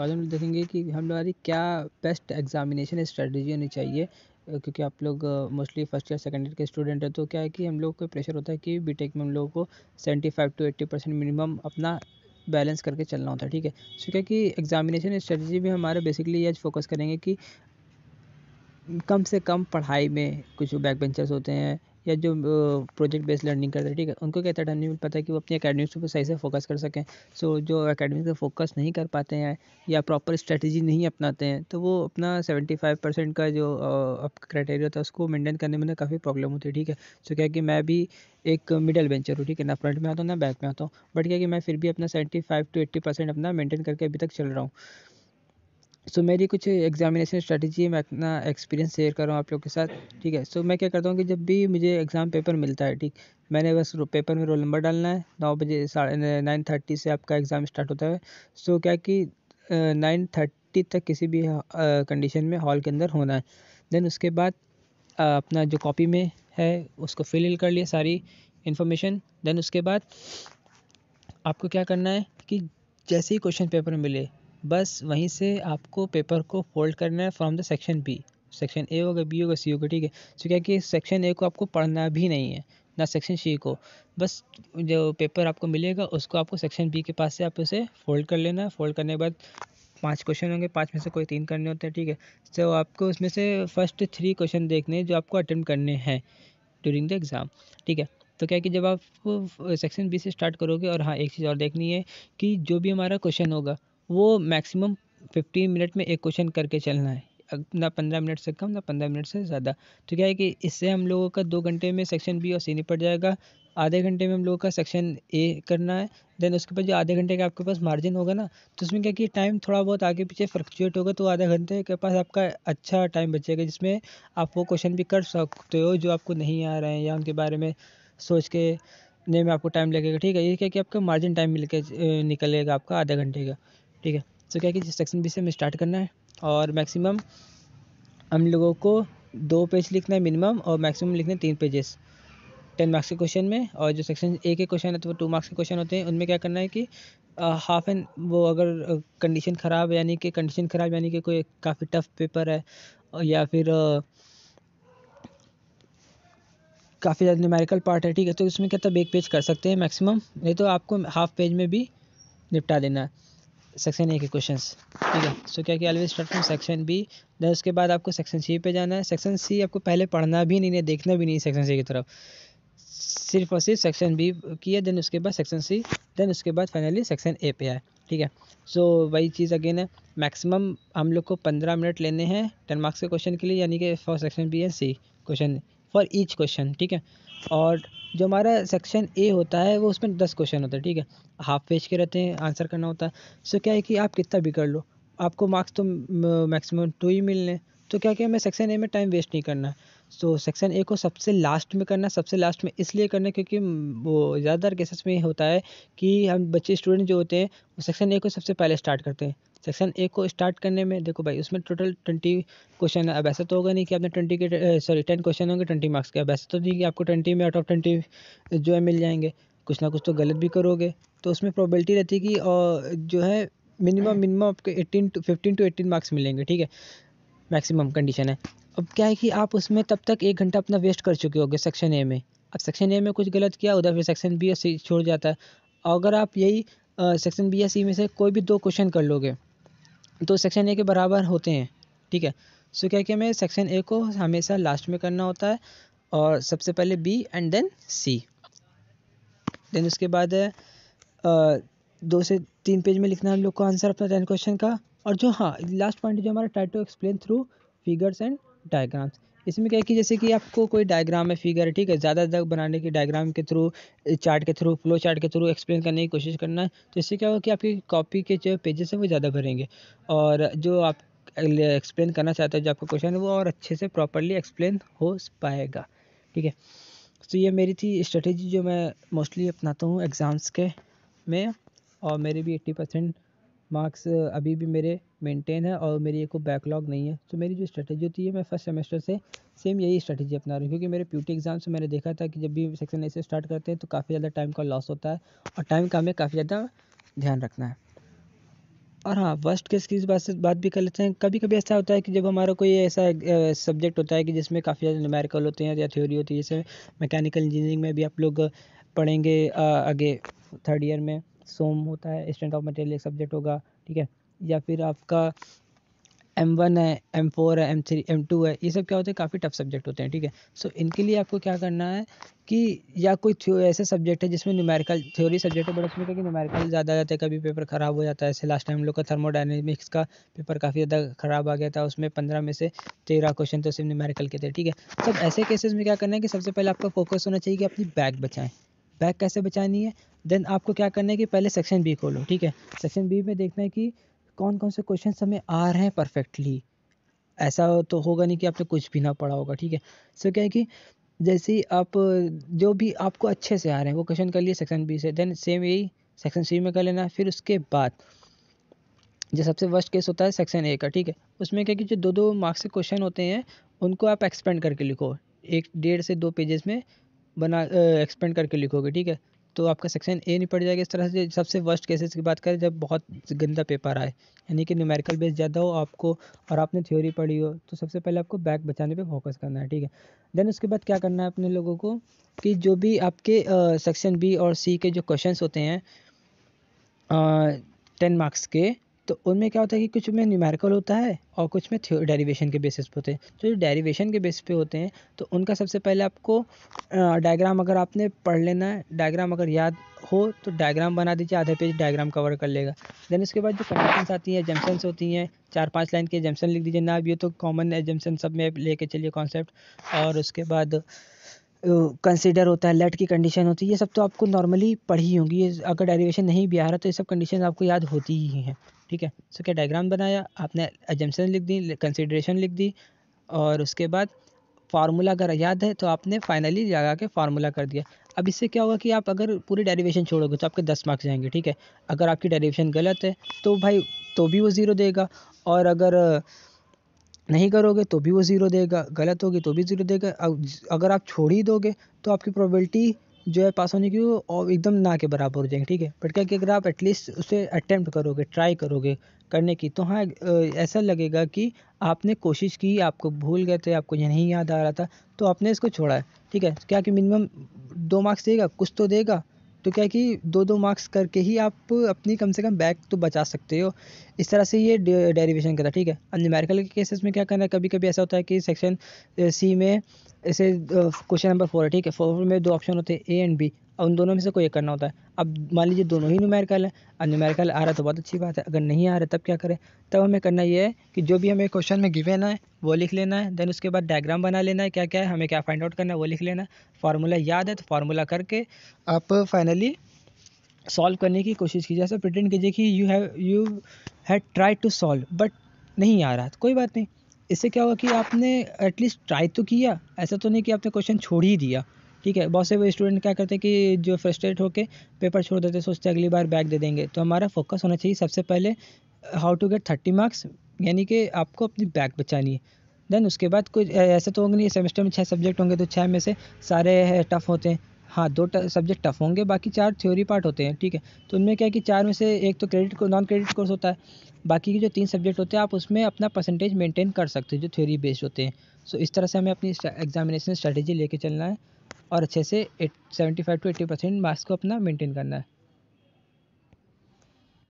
आज हम देखेंगे कि हमारी क्या बेस्ट एग्जामिनेशन स्ट्रेटजी होनी चाहिए क्योंकि आप लोग mostly first year second year के स्टूडेंट हैं तो क्या है कि हम लोग को प्रेशर होता है कि बीटेक में हम लोगों को seventy five to eighty percent minimum अपना बैलेंस करके चलना होता है ठीक है सो क्या कि एग्जामिनेशन स्ट्रेटजी में हमारा बेसिकली आज फोकस करेंगे कि कम से कम पढ़ाई में कुछ बैक बेंचर्स होते हैं या जो प्रोजेक्ट बेस्ड लर्निंग करते हैं ठीक है उनको कहता है नहीं पता है कि वो अपनी अकेडमिक्स पर सही से फोकस कर सकें सो जो अकेडमिक्स पर फोकस नहीं कर पाते हैं या प्रॉपर स्ट्रेटजी नहीं अपनाते हैं तो वो अपना सेवेंटी फाइव परसेंट का जो आपका क्राइटेरिया होता है उसको मेनटेन करने में काफ़ी प्रॉब्लम होती है ठीक है सो क्या कि मैं भी एक मिडल बेंचर हूँ ठीक है ना फ्रंट में आता हूँ ना बैक में आता हूँ बट क्या कि मैं फिर भी अपना seventy five to eighty percent अपना मेनटेन करके अभी तक चल रहा हूँ सो so, मेरी कुछ एग्जामिनेशन स्ट्रेटजी है मैं अपना एक्सपीरियंस शेयर कर रहा हूँ आप लोग के साथ ठीक है सो so, मैं क्या करता हूँ कि जब भी मुझे एग्ज़ाम पेपर मिलता है ठीक मैंने बस पेपर में रोल नंबर डालना है नौ बजे साढ़े नाइन थर्टी से आपका एग्ज़ाम स्टार्ट होता है सो so, क्या कि नाइन थर्टी तक किसी भी कंडीशन में हॉल के अंदर होना है देन उसके बाद आ, अपना जो कॉपी में है उसको फिल कर लिया सारी इन्फॉर्मेशन देन उसके बाद आपको क्या करना है कि जैसे ही क्वेश्चन पेपर मिले बस वहीं से आपको पेपर को फोल्ड करना है from the section B section A होगा बी होगा सी होगा ठीक है सो क्या कि सेक्शन ए को आपको पढ़ना भी नहीं है ना सेक्शन सी को बस जो पेपर आपको मिलेगा उसको आपको सेक्शन बी के पास से आप उसे फोल्ड कर लेना है फोल्ड करने के बाद पांच क्वेश्चन होंगे पांच में से कोई तीन करने होते हैं ठीक है तो आपको उसमें से फर्स्ट थ्री क्वेश्चन देखने जो आपको अटेम्प्ट करने हैं ड्यूरिंग द एग्ज़ाम ठीक है तो क्या कि जब आप सेक्शन बी से स्टार्ट करोगे और हाँ एक चीज़ और देखनी है कि जो भी हमारा क्वेश्चन होगा वो मैक्सिमम फिफ्टीन मिनट में एक क्वेश्चन करके चलना है ना पंद्रह मिनट से कम ना पंद्रह मिनट से ज़्यादा तो क्या है कि इससे हम लोगों का दो घंटे में सेक्शन बी और सी निपट जाएगा आधे घंटे में हम लोगों का सेक्शन ए करना है देन उसके बाद जो आधे घंटे का आपके पास मार्जिन होगा ना तो उसमें क्या कि टाइम थोड़ा बहुत आगे पीछे फ्लक्चुएट होगा तो आधा घंटे के पास आपका अच्छा टाइम बचेगा जिसमें आप वो क्वेश्चन भी कर सकते हो जो आपको नहीं आ रहे हैं या उनके बारे में सोच के नहीं में आपको टाइम लगेगा ठीक है ये क्या कि आपका मार्जिन टाइम मिल के निकलेगा आपका आधा घंटे का ठीक है सो क्या कि सेक्शन बी से हमें स्टार्ट करना है और मैक्सिमम हम लोगों को दो पेज लिखना है मिनिमम और मैक्सिमम लिखना है तीन पेजेस टेन मार्क्स के क्वेश्चन में और जो सेक्शन ए के क्वेश्चन है तो वो टू मार्क्स के क्वेश्चन होते हैं उनमें क्या करना है कि हाफ एंड वो अगर कंडीशन ख़राब यानी कि कंडीशन ख़राब यानी कि कोई काफ़ी टफ पेपर है या फिर काफ़ी ज़्यादा न्यूमेरिकल पार्ट है ठीक है तो इसमें क्या तब एक पेज कर सकते हैं मैक्सिमम नहीं तो आपको हाफ पेज में भी निपटा देना है सेक्शन ए के क्वेश्चन ठीक है सो क्या always start from section B then उसके बाद आपको सेक्शन सी पे जाना है सेक्शन सी आपको पहले पढ़ना भी नहीं है देखना भी नहीं सेक्शन सी की तरफ सिर्फ और सिर्फ सेक्शन बी किया देन उसके बाद सेक्शन सी देन उसके बाद फाइनली सेक्शन ए पे आए ठीक है सो so, वही चीज़ अगेन है मैक्सिमम हम लोग को पंद्रह मिनट लेने हैं टेन मार्क्स के क्वेश्चन के लिए यानी कि for section B and C question for each question ठीक है और जो हमारा सेक्शन ए होता है वो उसमें दस क्वेश्चन होता है ठीक है हाफ पेज के रहते हैं आंसर करना होता है सो क्या है कि आप कितना भी कर लो आपको मार्क्स तो मैक्सिमम टू ही मिलने तो क्या क्या हमें सेक्शन ए में टाइम वेस्ट नहीं करना है सो सेक्शन ए को सबसे लास्ट में करना सबसे लास्ट में इसलिए करना क्योंकि वो ज़्यादातर केसेस में होता है कि हम बच्चे स्टूडेंट जो होते हैं वो सेक्शन ए को सबसे पहले स्टार्ट करते हैं सेक्शन ए को स्टार्ट करने में देखो भाई उसमें टोटल ट्वेंटी क्वेश्चन है अब ऐसा तो होगा नहीं कि आपने ट्वेंटी के सॉरी टेन क्वेश्चन होंगे ट्वेंटी मार्क्स के अब ऐसा तो नहीं कि आपको ट्वेंटी में आउट ऑफ ट्वेंटी जो है मिल जाएंगे कुछ ना कुछ तो गलत भी करोगे तो उसमें प्रॉबिलिटी रहती है कि और जो है मिनिमम मिनिमम आपके eighteen to fifteen to eighteen marks मिलेंगे ठीक है मैक्सिमम कंडीशन है अब क्या है कि आप उसमें तब तक एक घंटा अपना वेस्ट कर चुके होगे सेक्शन ए में अब सेक्शन ए में कुछ गलत किया उधर फिर सेक्शन बी या सी छोड़ जाता है अगर आप यही सेक्शन बी या सी में से कोई भी दो क्वेश्चन कर लोगे तो सेक्शन ए के बराबर होते हैं ठीक है सो क्या क्या हमें सेक्शन ए को हमेशा लास्ट में करना होता है और सबसे पहले B and then C then उसके बाद है आ, दो से तीन पेज में लिखना है हम लोग को आंसर अपना टेन क्वेश्चन का और जो हाँ लास्ट पॉइंट जो हमारा try to explain through figures and diagrams इसमें क्या है कि जैसे कि आपको कोई डायग्राम है फिगर है ठीक है ज़्यादा ज़्यादा बनाने की डायग्राम के थ्रू चार्ट के थ्रू फ्लो चार्ट के थ्रू एक्सप्लेन करने की कोशिश करना है तो इससे क्या होगा कि आपकी कॉपी के जो पेजेस हैं वो ज़्यादा भरेंगे और जो आप एक्सप्लेन करना चाहते हो जो आपका क्वेश्चन है वो और अच्छे से प्रॉपरली एक्सप्लेन हो पाएगा ठीक है तो ये मेरी थी स्ट्रेटेजी जो मैं मोस्टली अपनाता हूँ एग्ज़ाम्स के में और मेरे भी एट्टी परसेंट मार्क्स uh, अभी भी मेरे मेंटेन है और मेरी को बैकलॉग नहीं है तो मेरी जो स्ट्रेटेजी होती है मैं फर्स्ट सेमेस्टर से सेम यही स्ट्रेटेजी अपना रही हूँ क्योंकि मेरे प्यूटी एग्जाम से मैंने देखा था कि जब भी सेक्शन ए से स्टार्ट करते हैं तो काफ़ी ज़्यादा टाइम का लॉस होता है और टाइम का हमें काफ़ी ज़्यादा ध्यान रखना है और हाँ वर्स्ट केस की बात से बात भी कर लेते हैं कभी कभी ऐसा होता है कि जब हमारा कोई ऐसा सब्जेक्ट होता है कि जिसमें काफ़ी ज़्यादा न्यूमेरिकल होते हैं या थ्योरी होती है जैसे मैकेनिकल इंजीनियरिंग में भी आप लोग पढ़ेंगे आगे थर्ड ईयर में सोम होता है स्टैंड ऑफ मटेरियल एक सब्जेक्ट होगा ठीक है या फिर आपका एम वन है एम फोर है एम थ्री एम टू है ये सब क्या होते हैं काफ़ी टफ सब्जेक्ट होते हैं ठीक है सो so, इनके लिए आपको क्या करना है कि या कोई ऐसे सब्जेक्ट है जिसमें न्यूमेरिकल थ्योरी सब्जेक्ट है बट उसमें क्या कि न्यूमेरिकल ज़्यादा जाता है कभी पेपर ख़राब हो जाता है ऐसे लास्ट टाइम लोग का थर्मोडाइनमिक्स का पेपर काफ़ी ज़्यादा ख़राब आ गया था उसमें पंद्रह में से तेरह क्वेश्चन तो सिर्फ न्यूमेरिकल के थे ठीक है सब तो ऐसे केसेस में क्या करना है कि सबसे पहले आपका फोकस होना चाहिए कि अपनी बैग बचाएँ बैक कैसे बचानी है देन आपको क्या करना है कि पहले सेक्शन बी खोलो ठीक है सेक्शन बी में देखना है कि कौन कौन से क्वेश्चन हमें आ रहे हैं परफेक्टली ऐसा तो होगा नहीं कि आपने कुछ भी ना पढ़ा होगा ठीक है सो क्या है कि जैसे ही आप जो भी आपको अच्छे से आ रहे हैं वो क्वेश्चन कर लिए सेक्शन बी से देन सेम यही सेक्शन सी में कर लेना फिर उसके बाद जो सबसे वर्स्ट केस होता है सेक्शन ए का ठीक है उसमें क्या कि जो दो दो मार्क्स के क्वेश्चन होते हैं उनको आप एक्सपेंड करके लिखो एक डेढ़ से दो पेजेस में बना एक्सपेंड करके लिखोगे ठीक है तो आपका सेक्शन ए नहीं पड़ जाएगा इस तरह से सबसे वर्स्ट केसेस की बात करें जब बहुत गंदा पेपर आए यानी कि न्यूमेरिकल बेस ज़्यादा हो आपको और आपने थ्योरी पढ़ी हो तो सबसे पहले आपको बैक बचाने पे फोकस करना है ठीक है देन उसके बाद क्या करना है अपने लोगों को कि जो भी आपके सेक्शन बी और सी के जो क्वेश्चन होते हैं टेन मार्क्स के तो उनमें क्या होता है कि कुछ में न्यूमेरिकल होता है और कुछ में थ्यो डेरीवेशन के बेसिस पे होते हैं तो जो डेरीवेशन के बेसिस पे होते हैं तो उनका सबसे पहले आपको डायग्राम अगर आपने पढ़ लेना है डायग्राम अगर याद हो तो डायग्राम बना दीजिए आधा पेज डायग्राम कवर कर लेगा देन उसके बाद जो कंडीशन आती हैं जम्पसन्स होती हैं चार पाँच लाइन के जम्पसन लिख दीजिए ना अब ये तो कॉमन एजम्पन सब में लेके चलिए कॉन्सेप्ट और उसके बाद कंसिडर होता है लेट की कंडीशन होती है ये सब तो आपको नॉर्मली पढ़ी होंगी अगर डेरिवेशन नहीं भी आ रहा तो ये सब कंडीशन आपको याद होती ही हैं ठीक है सो क्या डायग्राम बनाया आपने एजम्सन लिख दी कंसिड्रेशन लिख दी और उसके बाद फार्मूला अगर याद है तो आपने फाइनली लगा के फार्मूला कर दिया अब इससे क्या होगा कि आप अगर पूरी डेरिवेशन छोड़ोगे तो आपके दस मार्क्स जाएंगे ठीक है अगर आपकी डेरिवेशन गलत है तो भाई तो भी वो ज़ीरो देगा और अगर नहीं करोगे तो भी वो ज़ीरो देगा गलत होगी तो भी ज़ीरो देगा अगर आप छोड़ ही दोगे तो आपकी प्रोबेबिलिटी जो है पास होने की वो और एकदम ना के बराबर हो जाएंगे ठीक है बट क्या कि अगर आप एटलीस्ट उसे अटेम्प्ट करोगे ट्राई करोगे करने की तो हाँ ऐसा लगेगा कि आपने कोशिश की आपको भूल गए थे आपको ये नहीं याद आ रहा था तो आपने इसको छोड़ा है ठीक है क्या कि मिनिमम दो मार्क्स देगा कुछ तो देगा तो क्या कि दो दो मार्क्स करके ही आप अपनी कम से कम बैक तो बचा सकते हो इस तरह से ये डेरिवेशन करता है ठीक है न्यूमेरिकल केसेस में क्या करना है कभी कभी ऐसा होता है कि सेक्शन सी में ऐसे क्वेश्चन नंबर फोर है ठीक है फोर में दो ऑप्शन होते हैं ए एंड बी और उन दोनों में से कोई एक करना होता है अब मान लीजिए दोनों ही न्यूमेरिकल है अब न्यूमेरिकल आ रहा है तो बहुत अच्छी बात है अगर नहीं आ रहा तब क्या करें तब हमें करना ये है कि जो भी हमें क्वेश्चन में गिवेन है वो लिख लेना है देन उसके बाद डायग्राम बना लेना है क्या क्या है हमें क्या फाइंड आउट करना है वो लिख लेना है फार्मूला याद है तो फार्मूला करके आप फाइनली सॉल्व करने की कोशिश कीजिए ऐसा प्रिटेंड कीजिए कि you have you had try to solve but नहीं आ रहा तो कोई बात नहीं इससे क्या हुआ कि आपने एटलीस्ट ट्राई तो किया ऐसा तो नहीं कि आपने क्वेश्चन छोड़ ही दिया ठीक है बहुत से वो स्टूडेंट क्या करते हैं कि जो फ्रस्ट्रेट होकर पेपर छोड़ देते सोचते अगली बार बैक दे देंगे तो हमारा फोकस होना चाहिए सबसे पहले how to get thirty marks यानी कि आपको अपनी बैक बचानी है देन उसके बाद कुछ ऐसे तो होंगे नहीं सेमेस्टर में छः सब्जेक्ट होंगे तो छः में से सारे टफ़ होते हैं हाँ दो सब्जेक्ट टफ होंगे बाकी चार थ्योरी पार्ट होते हैं ठीक है तो उनमें क्या है कि चार में से एक तो क्रेडिट को नॉन क्रेडिट कोर्स होता है बाकी के जो तीन सब्जेक्ट होते हैं आप उसमें अपना परसेंटेज मेंटेन कर सकते हो जो थ्योरी बेस्ड होते हैं सो इस तरह से हमें अपनी एग्जामिनेशन स्ट्रैटेजी लेके चलना है और अच्छे से at seventy five to eighty percent marks को अपना मेंटेन करना है